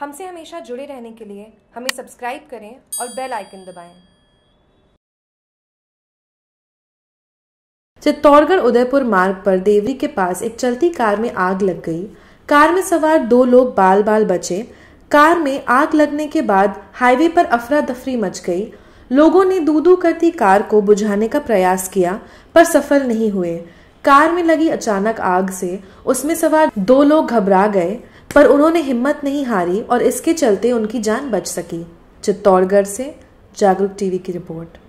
हमसे हमेशा जुड़े रहने के लिए हमें सब्सक्राइब करें और बेल आइकन दबाएं। चित्तौड़गढ़ उदयपुर मार्ग पर देवरी के पास एक चलती कार में आग लग गई कार में सवार दो लोग बाल बाल बचे कार में आग लगने के बाद हाईवे पर अफरा दफरी मच गई लोगों ने दू दू करती कार को बुझाने का प्रयास किया पर सफल नहीं हुए कार में लगी अचानक आग से उसमें सवार दो लोग घबरा गए पर उन्होंने हिम्मत नहीं हारी और इसके चलते उनकी जान बच सकी चित्तौड़गढ़ से जागरूक टीवी की रिपोर्ट